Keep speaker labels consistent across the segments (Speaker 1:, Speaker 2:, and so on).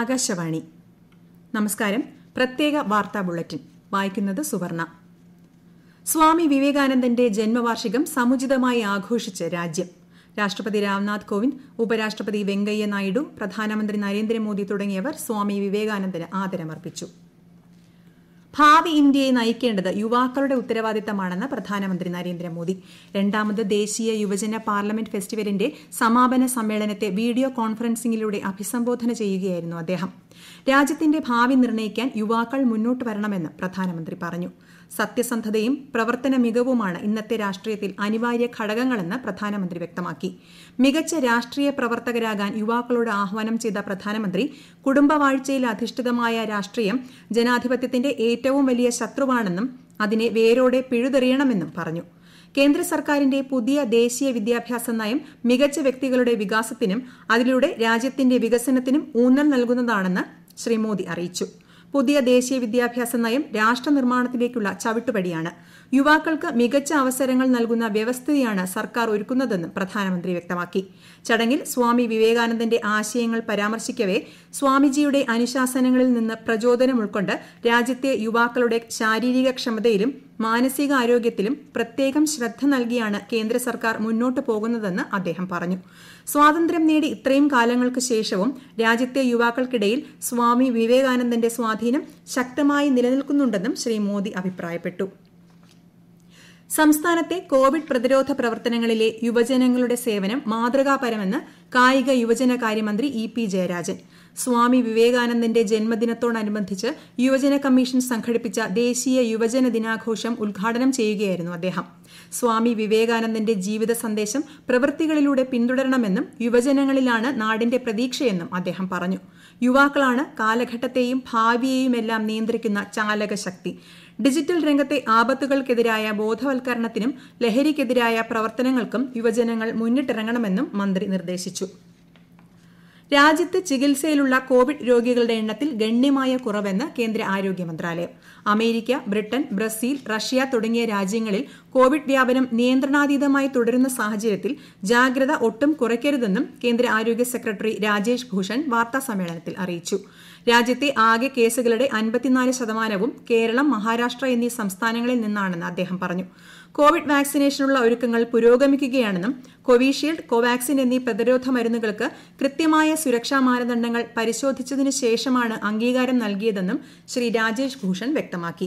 Speaker 1: ആകാശവാണി നമസ്കാരം പ്രത്യേക വാർത്താ ബുള്ളറ്റിൻ വായിക്കുന്നത് സുവർണ സ്വാമി വിവേകാനന്ദന്റെ ജന്മവാർഷികം സമുചിതമായി ആഘോഷിച്ച് രാജ്യം രാഷ്ട്രപതി രാംനാഥ് കോവിന്ദ് ഉപരാഷ്ട്രപതി വെങ്കയ്യ നായിഡു പ്രധാനമന്ത്രി നരേന്ദ്രമോദി തുടങ്ങിയവർ സ്വാമി വിവേകാനന്ദന് ആദരമർപ്പിച്ചു ഭാവി ഇന്ത്യയെ നയിക്കേണ്ടത് യുവാക്കളുടെ ഉത്തരവാദിത്തമാണെന്ന് പ്രധാനമന്ത്രി നരേന്ദ്രമോദി രണ്ടാമത് ദേശീയ യുവജന പാർലമെന്റ് ഫെസ്റ്റിവലിന്റെ സമാപന സമ്മേളനത്തെ വീഡിയോ കോൺഫറൻസിംഗിലൂടെ അഭിസംബോധന ചെയ്യുകയായിരുന്നു അദ്ദേഹം രാജ്യത്തിന്റെ ഭാവി നിർണ്ണയിക്കാൻ യുവാക്കൾ മുന്നോട്ട് വരണമെന്ന് പ്രധാനമന്ത്രി പറഞ്ഞു സത്യസന്ധതയും പ്രവർത്തന മികവുമാണ് ഇന്നത്തെ രാഷ്ട്രീയത്തിൽ അനിവാര്യ ഘടകങ്ങളെന്ന് പ്രധാനമന്ത്രി വ്യക്തമാക്കി മികച്ച രാഷ്ട്രീയ പ്രവർത്തകരാകാൻ യുവാക്കളോട് ആഹ്വാനം ചെയ്ത പ്രധാനമന്ത്രി കുടുംബവാഴ്ചയിൽ അധിഷ്ഠിതമായ രാഷ്ട്രീയം ജനാധിപത്യത്തിന്റെ ഏറ്റവും വലിയ ശത്രുവാണെന്നും അതിനെ വേരോടെ പിഴുതെറിയണമെന്നും പറഞ്ഞു കേന്ദ്ര സർക്കാരിന്റെ പുതിയ ദേശീയ വിദ്യാഭ്യാസ നയം മികച്ച വ്യക്തികളുടെ വികാസത്തിനും അതിലൂടെ രാജ്യത്തിന്റെ വികസനത്തിനും ഊന്നൽ നൽകുന്നതാണെന്ന് ശ്രീ മോദി അറിയിച്ചു പുതിയ ദേശീയ വിദ്യാഭ്യാസ നയം രാഷ്ട്ര നിർമ്മാണത്തിലേക്കുള്ള ചവിട്ടുപടിയാണ് യുവാക്കൾക്ക് മികച്ച അവസരങ്ങൾ നൽകുന്ന വ്യവസ്ഥയാണ് സർക്കാർ ഒരുക്കുന്നതെന്നും പ്രധാനമന്ത്രി വ്യക്തമാക്കി ചടങ്ങിൽ സ്വാമി വിവേകാനന്ദന്റെ ആശയങ്ങൾ പരാമർശിക്കവേ സ്വാമിജിയുടെ അനുശാസനങ്ങളിൽ നിന്ന് പ്രചോദനം ഉൾക്കൊണ്ട് രാജ്യത്തെ യുവാക്കളുടെ ശാരീരിക ക്ഷമതയിലും മാനസികാരോഗ്യത്തിലും പ്രത്യേകം ശ്രദ്ധ നൽകിയാണ് കേന്ദ്ര സർക്കാർ മുന്നോട്ട് പോകുന്നതെന്ന് അദ്ദേഹം പറഞ്ഞു സ്വാതന്ത്ര്യം നേടി ഇത്രയും കാലങ്ങൾക്ക് ശേഷവും രാജ്യത്തെ യുവാക്കൾക്കിടയിൽ സ്വാമി വിവേകാനന്ദന്റെ സ്വാധീനം ശക്തമായി നിലനിൽക്കുന്നുണ്ടെന്നും ശ്രീ മോദി അഭിപ്രായപ്പെട്ടു സംസ്ഥാനത്തെ കോവിഡ് പ്രതിരോധ പ്രവർത്തനങ്ങളിലെ യുവജനങ്ങളുടെ സേവനം മാതൃകാപരമെന്ന് കായിക യുവജനകാര്യമന്ത്രി ഇ പി ജയരാജൻ സ്വാമി വിവേകാനന്ദന്റെ ജന്മദിനത്തോടനുബന്ധിച്ച് യുവജന കമ്മീഷൻ സംഘടിപ്പിച്ച ദേശീയ യുവജന ദിനാഘോഷം ഉദ്ഘാടനം ചെയ്യുകയായിരുന്നു അദ്ദേഹം സ്വാമി വിവേകാനന്ദന്റെ ജീവിത സന്ദേശം പ്രവൃത്തികളിലൂടെ പിന്തുടരണമെന്നും യുവജനങ്ങളിലാണ് നാടിന്റെ പ്രതീക്ഷയെന്നും അദ്ദേഹം പറഞ്ഞു യുവാക്കളാണ് കാലഘട്ടത്തെയും ഭാവിയെയുമെല്ലാം നിയന്ത്രിക്കുന്ന ചാലകശക്തി ഡിജിറ്റൽ രംഗത്തെ ആപത്തുകൾക്കെതിരായ ബോധവൽക്കരണത്തിനും ലഹരിക്കെതിരായ പ്രവർത്തനങ്ങൾക്കും യുവജനങ്ങൾ മുന്നിട്ടിറങ്ങണമെന്നും മന്ത്രി നിർദ്ദേശിച്ചു രാജ്യത്ത് ചികിത്സയിലുള്ള കോവിഡ് രോഗികളുടെ എണ്ണത്തിൽ ഗണ്യമായ കുറവെന്ന് കേന്ദ്ര ആരോഗ്യ മന്ത്രാലയം അമേരിക്ക ബ്രിട്ടൻ ബ്രസീൽ റഷ്യ തുടങ്ങിയ രാജ്യങ്ങളിൽ കോവിഡ് വ്യാപനം നിയന്ത്രണാതീതമായി തുടരുന്ന സാഹചര്യത്തിൽ ജാഗ്രത ഒട്ടും കുറയ്ക്കരുതെന്നും കേന്ദ്ര ആരോഗ്യ സെക്രട്ടറി രാജേഷ് ഭൂഷൺ വാർത്താസമ്മേളനത്തിൽ അറിയിച്ചു രാജ്യത്തെ ആകെ കേസുകളുടെ അൻപത്തിനാല് ശതമാനവും കേരളം മഹാരാഷ്ട്ര എന്നീ സംസ്ഥാനങ്ങളിൽ നിന്നാണെന്ന് അദ്ദേഹം പറഞ്ഞു കോവിഡ് വാക്സിനേഷനുള്ള ഒരുക്കങ്ങൾ പുരോഗമിക്കുകയാണെന്നും കോവിഷീൽഡ് കോവാക്സിൻ എന്നീ പ്രതിരോധ മരുന്നുകൾക്ക് കൃത്യമായ സുരക്ഷാ മാനദണ്ഡങ്ങൾ പരിശോധിച്ചതിനു ശേഷമാണ് അംഗീകാരം നൽകിയതെന്നും ശ്രീ രാജേഷ് ഭൂഷൺ വ്യക്തമാക്കി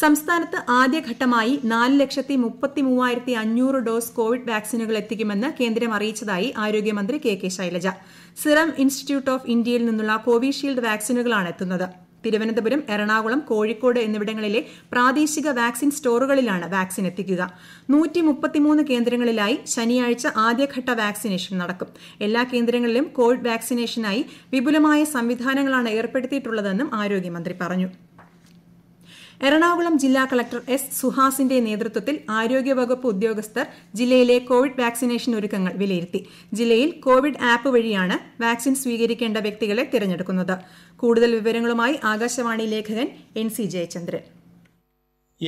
Speaker 1: സംസ്ഥാനത്ത് ആദ്യഘട്ടമായി നാല് ലക്ഷത്തി മുപ്പത്തി മൂവായിരത്തി അഞ്ഞൂറ് ഡോസ് കോവിഡ് വാക്സിനുകൾ എത്തിക്കുമെന്ന് കേന്ദ്രം അറിയിച്ചതായി ആരോഗ്യമന്ത്രി K K Shailaja serum institute of ഇന്ത്യയിൽ നിന്നുള്ള കോവിഷീൽഡ് വാക്സിനുകളാണ് എത്തുന്നത് തിരുവനന്തപുരം എറണാകുളം കോഴിക്കോട് എന്നിവിടങ്ങളിലെ പ്രാദേശിക വാക്സിൻ സ്റ്റോറുകളിലാണ് വാക്സിൻ എത്തിക്കുക നൂറ്റി മുപ്പത്തിമൂന്ന് കേന്ദ്രങ്ങളിലായി ശനിയാഴ്ച ആദ്യഘട്ട വാക്സിനേഷൻ നടക്കും എല്ലാ കേന്ദ്രങ്ങളിലും കോവിഡ് വാക്സിനേഷനായി വിപുലമായ സംവിധാനങ്ങളാണ് ഏർപ്പെടുത്തിയിട്ടുള്ളതെന്നും ആരോഗ്യമന്ത്രി പറഞ്ഞു എറണാകുളം ജില്ലാ കളക്ടർ എസ് സുഹാസിന്റെ നേതൃത്വത്തിൽ ആരോഗ്യവകുപ്പ് ഉദ്യോഗസ്ഥർ ജില്ലയിലെ കോവിഡ് വാക്സിനേഷൻ ഒരുക്കങ്ങൾ വിലയിരുത്തി ജില്ലയിൽ കോവിഡ് ആപ്പ് വഴിയാണ് വാക്സിൻ സ്വീകരിക്കേണ്ട വ്യക്തികളെ തിരഞ്ഞെടുക്കുന്നത് കൂടുതൽ വിവരങ്ങളുമായി ആകാശവാണി ലേഖകൻ എൻ സി ജയചന്ദ്രൻ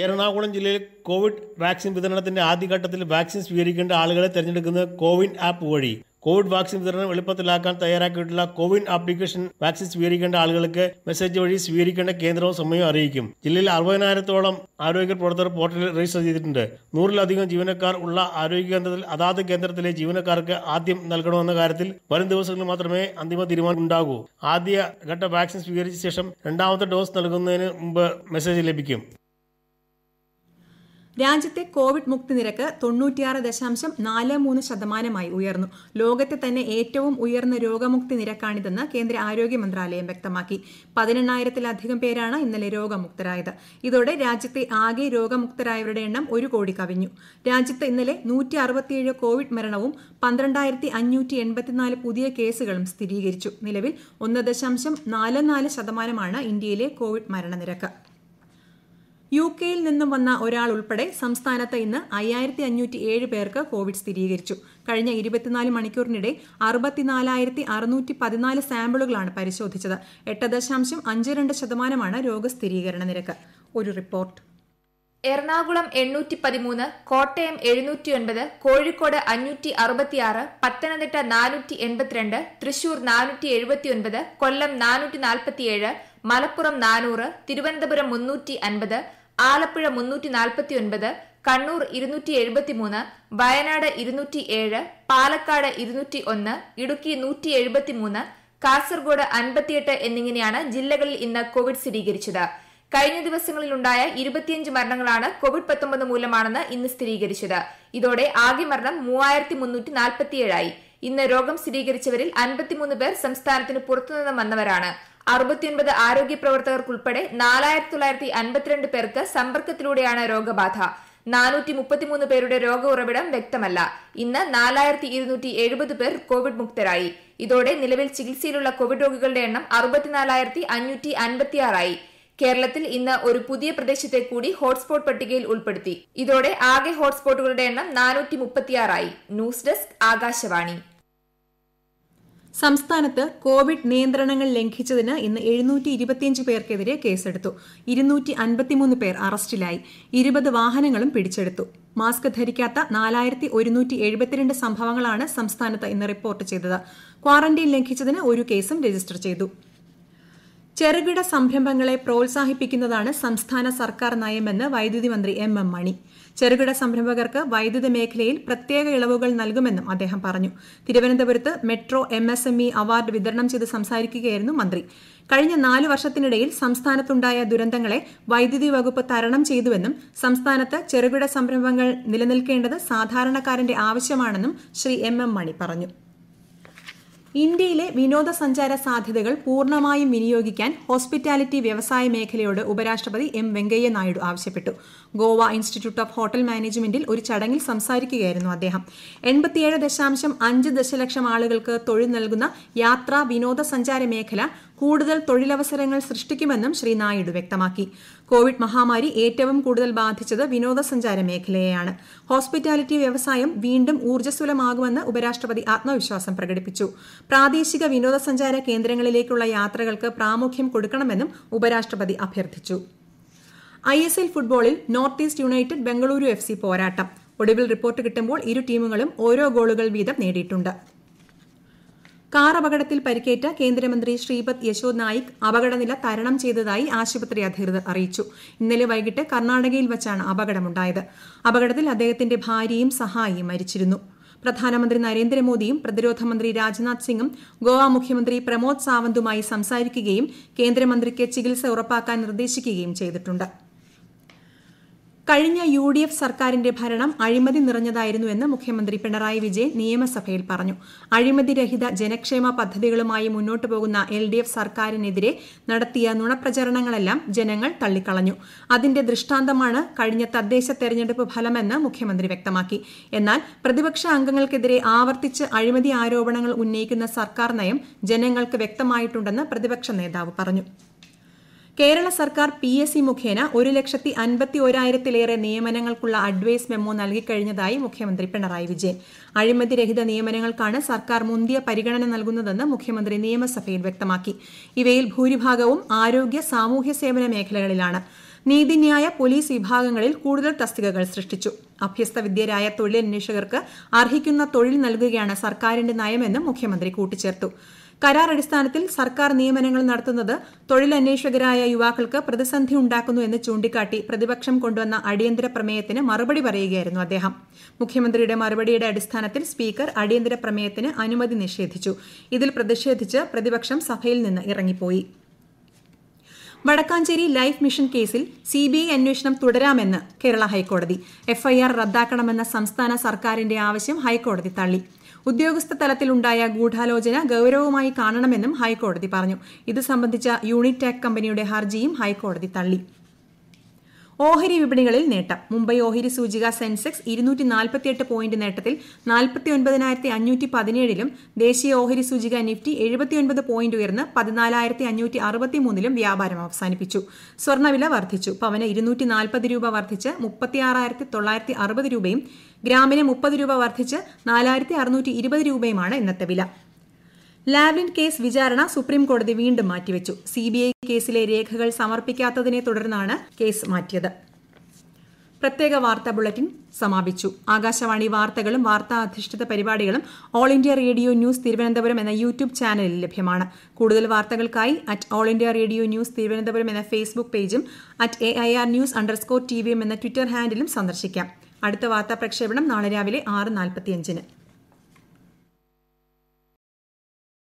Speaker 1: എറണാകുളം ജില്ലയിൽ കോവിഡ് വാക്സിൻ വിതരണത്തിന്റെ ആദ്യഘട്ടത്തിൽ വാക്സിൻ സ്വീകരിക്കേണ്ട ആളുകളെ തിരഞ്ഞെടുക്കുന്നത് കോവിൻ ആപ്പ് വഴി കോവിഡ് വാക്സിൻ വിതരണം എളുപ്പത്തിലാക്കാൻ തയ്യാറാക്കിയിട്ടുള്ള കോവിൻ ആപ്ലിക്കേഷൻ വാക്സിൻ സ്വീകരിക്കേണ്ട ആളുകൾക്ക് മെസ്സേജ് വഴി സ്വീകരിക്കേണ്ട കേന്ദ്രവും സമയവും അറിയിക്കും ജില്ലയിൽ അറുപതിനായിരത്തോളം ആരോഗ്യ പ്രവർത്തകർ പോർട്ടലിൽ രജിസ്റ്റർ ചെയ്തിട്ടുണ്ട് നൂറിലധികം ജീവനക്കാർ ഉള്ള ആരോഗ്യ കേന്ദ്രത്തിൽ അതാത് കേന്ദ്രത്തിലെ ജീവനക്കാർക്ക് ആദ്യം നൽകണമെന്ന കാര്യത്തിൽ വരും ദിവസങ്ങളിൽ മാത്രമേ അന്തിമ തീരുമാനം ഉണ്ടാകൂ ആദ്യ ഘട്ട വാക്സിൻ സ്വീകരിച്ച ശേഷം രണ്ടാമത്തെ ഡോസ് നൽകുന്നതിന് മുമ്പ് മെസ്സേജ് ലഭിക്കും രാജ്യത്തെ കോവിഡ് മുക്തി നിരക്ക് തൊണ്ണൂറ്റിയാറ് ദശാംശം നാല് മൂന്ന് ശതമാനമായി ഉയർന്നു ലോകത്തെ തന്നെ ഏറ്റവും ഉയർന്ന രോഗമുക്തി നിരക്കാണിതെന്ന് കേന്ദ്ര ആരോഗ്യ മന്ത്രാലയം വ്യക്തമാക്കി പതിനെണ്ണായിരത്തിലധികം പേരാണ് ഇന്നലെ രോഗമുക്തരായത് ഇതോടെ രാജ്യത്തെ ആകെ രോഗമുക്തരായവരുടെ എണ്ണം ഒരു കോടി കവിഞ്ഞു രാജ്യത്ത് ഇന്നലെ നൂറ്റി അറുപത്തിയേഴ് കോവിഡ് മരണവും പന്ത്രണ്ടായിരത്തി അഞ്ഞൂറ്റി എൺപത്തിനാല് പുതിയ കേസുകളും സ്ഥിരീകരിച്ചു നിലവിൽ ഒന്ന് ദശാംശം നാല് നാല് ശതമാനമാണ് ഇന്ത്യയിലെ കോവിഡ് മരണനിരക്ക് യു കെയിൽ നിന്നും വന്ന ഒരാൾ ഉൾപ്പെടെ സംസ്ഥാനത്ത് ഇന്ന് അയ്യായിരത്തി അഞ്ഞൂറ്റി ഏഴ് പേർക്ക് കോവിഡ് സ്ഥിരീകരിച്ചു കഴിഞ്ഞ ഇരുപത്തിനാല് മണിക്കൂറിനിടെ അറുപത്തിനാലായിരത്തി അറുന്നൂറ്റി പതിനാല് സാമ്പിളുകളാണ് പരിശോധിച്ചത് എട്ട് ദശാംശം അഞ്ച് രണ്ട് ശതമാനമാണ്
Speaker 2: രോഗസ്ഥിരീകരണ നിരക്ക് ഒരു റിപ്പോർട്ട് എറണാകുളം എണ്ണൂറ്റി പതിമൂന്ന് കോട്ടയം എഴുന്നൂറ്റി ഒൻപത് കോഴിക്കോട് അഞ്ഞൂറ്റി അറുപത്തിയാറ് പത്തനംതിട്ട നാനൂറ്റി എൺപത്തിരണ്ട് തൃശൂർ നാനൂറ്റി എഴുപത്തി ഒൻപത് കൊല്ലം നാനൂറ്റി നാൽപ്പത്തിയേഴ് മലപ്പുറം നാനൂറ് തിരുവനന്തപുരം മുന്നൂറ്റി അൻപത് ആലപ്പുഴ മുന്നൂറ്റി നാൽപ്പത്തിയൊൻപത് കണ്ണൂർ ഇരുന്നൂറ്റി എഴുപത്തിമൂന്ന് വയനാട് ഇരുന്നൂറ്റി ഏഴ് പാലക്കാട് ഇരുന്നൂറ്റി ഒന്ന് ഇടുക്കി നൂറ്റി എഴുപത്തിമൂന്ന് കാസർഗോഡ് അൻപത്തിയെട്ട് എന്നിങ്ങനെയാണ് ജില്ലകളിൽ ഇന്ന് കോവിഡ് സ്ഥിരീകരിച്ചത് കഴിഞ്ഞ ദിവസങ്ങളിലുണ്ടായ ഇരുപത്തിയഞ്ച് മരണങ്ങളാണ് കോവിഡ് പത്തൊമ്പത് മൂലമാണെന്ന് ഇന്ന് സ്ഥിരീകരിച്ചത് ഇതോടെ ആകെ മരണം മൂവായിരത്തി മുന്നൂറ്റി നാൽപ്പത്തിയേഴായി ഇന്ന് രോഗം സ്ഥിരീകരിച്ചവരിൽ അൻപത്തിമൂന്ന് പേർ സംസ്ഥാനത്തിന് പുറത്തുനിന്ന് വന്നവരാണ് അറുപത്തിയൊൻപത് ആരോഗ്യ പ്രവർത്തകർക്കുൾപ്പെടെ നാലായിരത്തി തൊള്ളായിരത്തി അൻപത്തിരണ്ട് പേർക്ക് സമ്പർക്കത്തിലൂടെയാണ് രോഗബാധ നാനൂറ്റി മുപ്പത്തിമൂന്ന് പേരുടെ രോഗ ഉറവിടം വ്യക്തമല്ല ഇന്ന് നാലായിരത്തി ഇരുന്നൂറ്റി എഴുപത് പേർ കോവിഡ് മുക്തരായി ഇതോടെ നിലവിൽ ചികിത്സയിലുള്ള കോവിഡ് രോഗികളുടെ എണ്ണം അറുപത്തിനാലായിരത്തി അഞ്ഞൂറ്റി അൻപത്തിയാറായി കേരളത്തിൽ ഇന്ന് ഒരു പുതിയ പ്രദേശത്തെ കൂടി ഹോട്ട്സ്പോട്ട് പട്ടികയിൽ ഉൾപ്പെടുത്തി ഇതോടെ ആകെ ഹോട്ട്സ്പോട്ടുകളുടെ എണ്ണം നാനൂറ്റി മുപ്പത്തിയാറായി ന്യൂസ് ഡെസ്ക് ആകാശവാണി
Speaker 1: സംസ്ഥാനത്ത് കോവിഡ് നിയന്ത്രണങ്ങൾ ലംഘിച്ചതിന് ഇന്ന് എഴുന്നൂറ്റി ഇരുപത്തിയഞ്ച് പേർക്കെതിരെ കേസെടുത്തു ഇരുന്നൂറ്റി അൻപത്തിമൂന്ന് പേർ അറസ്റ്റിലായി ഇരുപത് വാഹനങ്ങളും പിടിച്ചെടുത്തു മാസ്ക് ധരിക്കാത്ത നാലായിരത്തി ഒരുന്നൂറ്റി എഴുപത്തിരണ്ട് സംഭവങ്ങളാണ് സംസ്ഥാനത്ത് ഇന്ന് റിപ്പോർട്ട് ചെയ്തത് ക്വാറന്റൈൻ ലംഘിച്ചതിന് ഒരു കേസും രജിസ്റ്റർ ചെയ്തു ചെറുകിട സംരംഭങ്ങളെ പ്രോത്സാഹിപ്പിക്കുന്നതാണ് സംസ്ഥാന സർക്കാർ നയമെന്ന് വൈദ്യുതി മന്ത്രി എം എം മണി ചെറുകിട സംരംഭകർക്ക് വൈദ്യുത മേഖലയിൽ പ്രത്യേക ഇളവുകൾ നൽകുമെന്നും അദ്ദേഹം പറഞ്ഞു തിരുവനന്തപുരത്ത് metro M S M E award വിതരണം ചെയ്ത് സംസാരിക്കുകയായിരുന്നു മന്ത്രി കഴിഞ്ഞ നാല് വർഷത്തിനിടയിൽ സംസ്ഥാനത്തുണ്ടായ ദുരന്തങ്ങളെ വൈദ്യുതി വകുപ്പ് തരണം ചെയ്തുവെന്നും സംസ്ഥാനത്ത് ചെറുകിട സംരംഭങ്ങൾ നിലനിൽക്കേണ്ടത് സാധാരണക്കാരന്റെ ആവശ്യമാണെന്നും ശ്രീ എം എം മണി പറഞ്ഞു ഇന്ത്യയിലെ വിനോദസഞ്ചാര സാധ്യതകൾ പൂർണ്ണമായും വിനിയോഗിക്കാൻ ഹോസ്പിറ്റാലിറ്റി വ്യവസായ മേഖലയോട് ഉപരാഷ്ട്രപതി എം വെങ്കയ്യ നായിഡു ആവശ്യപ്പെട്ടു ഗോവ ഇൻസ്റ്റിറ്റ്യൂട്ട് ഓഫ് ഹോട്ടൽ മാനേജ്മെന്റിൽ ഒരു ചടങ്ങിൽ സംസാരിക്കുകയായിരുന്നു അദ്ദേഹം എൺപത്തിയേഴ് ദശാംശം അഞ്ച് ദശലക്ഷം ആളുകൾക്ക് തൊഴിൽ നൽകുന്ന യാത്രാ വിനോദസഞ്ചാര മേഖല കൂടുതൽ തൊഴിലവസരങ്ങൾ സൃഷ്ടിക്കുമെന്നും ശ്രീ നായിഡു വ്യക്തമാക്കി കോവിഡ് മഹാമാരി ഏറ്റവും കൂടുതൽ ബാധിച്ചത് വിനോദസഞ്ചാര മേഖലയെയാണ് ഹോസ്പിറ്റാലിറ്റി വ്യവസായം വീണ്ടും ഊർജ്ജസ്വലമാകുമെന്ന് ഉപരാഷ്ട്രപതി ആത്മവിശ്വാസം പ്രകടിപ്പിച്ചു പ്രാദേശിക വിനോദസഞ്ചാര കേന്ദ്രങ്ങളിലേക്കുള്ള യാത്രകൾക്ക് പ്രാമുഖ്യം കൊടുക്കണമെന്നും ഉപരാഷ്ട്രപതി അഭ്യർത്ഥിച്ചു ഐ എസ് എൽ ഫുട്ബോളിൽ north east united Bengaluru F C പോരാട്ടം ഒടുവിൽ റിപ്പോർട്ട് കിട്ടുമ്പോൾ ഇരു ടീമുകളും ഓരോ ഗോളുകൾ വീതം നേടിയിട്ടുണ്ട് കാർ അപകടത്തിൽ പരിക്കേറ്റ കേന്ദ്രമന്ത്രി ശ്രീപദ് യശോ നായിക് അപകടനില തരണം ചെയ്തതായി ആശുപത്രി അധികൃതർ അറിയിച്ചു ഇന്നലെ വൈകിട്ട് കർണാടകയിൽ വച്ചാണ് അപകടമുണ്ടായത് അപകടത്തിൽ അദ്ദേഹത്തിന്റെ ഭാര്യയും സഹായിയും മരിച്ചിരുന്നു പ്രധാനമന്ത്രി നരേന്ദ്രമോദിയും പ്രതിരോധ മന്ത്രി രാജ്നാഥ് സിംഗും ഗോവ മുഖ്യമന്ത്രി പ്രമോദ് സാവന്തുമായി സംസാരിക്കുകയും കേന്ദ്രമന്ത്രിക്ക് ചികിത്സ ഉറപ്പാക്കാൻ നിർദ്ദേശിക്കുകയും ചെയ്തിട്ടുണ്ട് കഴിഞ്ഞ യു ഡി എഫ് സർക്കാരിന്റെ ഭരണം അഴിമതി നിറഞ്ഞതായിരുന്നുവെന്ന് മുഖ്യമന്ത്രി പിണറായി വിജയൻ നിയമസഭയിൽ പറഞ്ഞു അഴിമതിരഹിത ജനക്ഷേമ പദ്ധതികളുമായി മുന്നോട്ടു പോകുന്ന എൽ ഡി എഫ് സർക്കാരിനെതിരെ നടത്തിയ നുണപ്രചരണങ്ങളെല്ലാം ജനങ്ങൾ തള്ളിക്കളഞ്ഞു അതിന്റെ ദൃഷ്ടാന്തമാണ് കഴിഞ്ഞ തദ്ദേശ തെരഞ്ഞെടുപ്പ് ഫലമെന്ന് മുഖ്യമന്ത്രി വ്യക്തമാക്കി എന്നാൽ പ്രതിപക്ഷ അംഗങ്ങൾക്കെതിരെ ആവർത്തിച്ച് അഴിമതി ആരോപണങ്ങൾ ഉന്നയിക്കുന്ന സർക്കാർ നയം ജനങ്ങൾക്ക് വ്യക്തമായിട്ടുണ്ടെന്ന് പ്രതിപക്ഷ നേതാവ് പറഞ്ഞു കേരള സർക്കാർ പി എസ് സി മുഖേന ഒരു ലക്ഷത്തി അൻപത്തി ഒരായിരത്തിലേറെ നിയമനങ്ങൾക്കുള്ള അഡ്വൈസ് മെമ്മോ നൽകിക്കഴിഞ്ഞതായി മുഖ്യമന്ത്രി പിണറായി വിജയൻ അഴിമതിരഹിത നിയമനങ്ങൾക്കാണ് സർക്കാർ മുന്തിയ പരിഗണന നൽകുന്നതെന്ന് മുഖ്യമന്ത്രി നിയമസഭയിൽ വ്യക്തമാക്കി ഇവയിൽ ഭൂരിഭാഗവും ആരോഗ്യ സാമൂഹ്യ സേവന മേഖലകളിലാണ് നീതിന്യായ പോലീസ് വിഭാഗങ്ങളിൽ കൂടുതൽ തസ്തികകൾ സൃഷ്ടിച്ചു അഭ്യസ്ത വിദ്യരായ തൊഴിലന്വേഷകർക്ക് അർഹിക്കുന്ന തൊഴിൽ നൽകുകയാണ് സർക്കാരിന്റെ നയമെന്നും മുഖ്യമന്ത്രി കൂട്ടിച്ചേർത്തു കരാർ അടിസ്ഥാനത്തിൽ സർക്കാർ നിയമനങ്ങൾ നടത്തുന്നത് തൊഴിലന്വേഷകരായ യുവാക്കൾക്ക് പ്രതിസന്ധി ഉണ്ടാക്കുന്നു എന്ന് ചൂണ്ടിക്കാട്ടി പ്രതിപക്ഷം കൊണ്ടുവന്ന അടിയന്തര പ്രമേയത്തിന് മറുപടി പറയുകയായിരുന്നു അദ്ദേഹം മുഖ്യമന്ത്രിയുടെ മറുപടിയുടെ അടിസ്ഥാനത്തിൽ സ്പീക്കർ അടിയന്തര പ്രമേയത്തിന് അനുമതി നിഷേധിച്ചു ഇതിൽ പ്രതിഷേധിച്ച് പ്രതിപക്ഷം സഭയിൽ നിന്ന് ഇറങ്ങിപ്പോയി വടക്കാഞ്ചേരി ലൈഫ് മിഷൻ കേസിൽ സിബിഐ അന്വേഷണം തുടരാമെന്ന് കേരള ഹൈക്കോടതി എഫ്ഐആർ റദ്ദാക്കണമെന്ന സംസ്ഥാന സർക്കാരിന്റെ ആവശ്യം ഹൈക്കോടതി തള്ളി ഉദ്യോഗസ്ഥ തലത്തിലുണ്ടായ ഗൂഢാലോചന ഗൌരവമായി കാണണമെന്നും ഹൈക്കോടതി പറഞ്ഞു ഇത് സംബന്ധിച്ച യൂണിടാക് കമ്പനിയുടെ ഹർജിയും ഹൈക്കോടതി തള്ളി ഓഹരി വിപണികളിൽ നേട്ടം മുംബൈ ഓഹരി സൂചിക സെൻസെക്സ് ഇരുന്നൂറ്റി നാൽപ്പത്തിയെട്ട് പോയിന്റ് നേട്ടത്തിൽ നാൽപ്പത്തി ഒൻപതിനായിരത്തി അഞ്ഞൂറ്റി പതിനേഴിലും ദേശീയ ഓഹരി സൂചിക നിഫ്റ്റി എഴുപത്തിയൊൻപത് പോയിന്റ് ഉയർന്ന് പതിനാലായിരത്തി അഞ്ഞൂറ്റി അറുപത്തി മൂന്നിലും വ്യാപാരം അവസാനിപ്പിച്ചു സ്വർണ്ണവില വർദ്ധിച്ചു പവന് ഇരുന്നൂറ്റി നാൽപ്പത് രൂപ വർദ്ധിച്ച് മുപ്പത്തിയാറായിരത്തി തൊള്ളായിരത്തി അറുപത് രൂപയും ഗ്രാമിന് മുപ്പത് രൂപ വർദ്ധിച്ച് നാലായിരത്തി അറുന്നൂറ്റി ഇരുപത് രൂപയുമാണ് ഇന്നത്തെ വില ലാവ്ലിൻ കേസ് വിചാരണ സുപ്രീംകോടതി വീണ്ടും മാറ്റിവെച്ചു സിബിഐ കേസിലെ രേഖകൾ സമർപ്പിക്കാത്തതിനെ തുടർന്നാണ് കേസ് മാറ്റിയത് പ്രത്യേക വാർത്താ ബുള്ളറ്റിൻ സമാപിച്ചു ആകാശവാണി വാർത്തകളും വാർത്താ അധിഷ്ഠിത പരിപാടികളും all India radio news Thiruvananthapuram എന്ന യൂട്യൂബ് ചാനലിൽ ലഭ്യമാണ് കൂടുതൽ വാർത്തകൾക്കായി at all India radio news Thiruvananthapuram എന്ന ഫേസ്ബുക്ക് പേജും at A I R news underscore T വിയും എന്ന ട്വിറ്റർ ഹാൻഡിലും സന്ദർശിക്കാം അടുത്ത വാർത്താ പ്രക്ഷേപണം നാളെ രാവിലെ ആറ് നാൽപ്പത്തിയഞ്ചിന്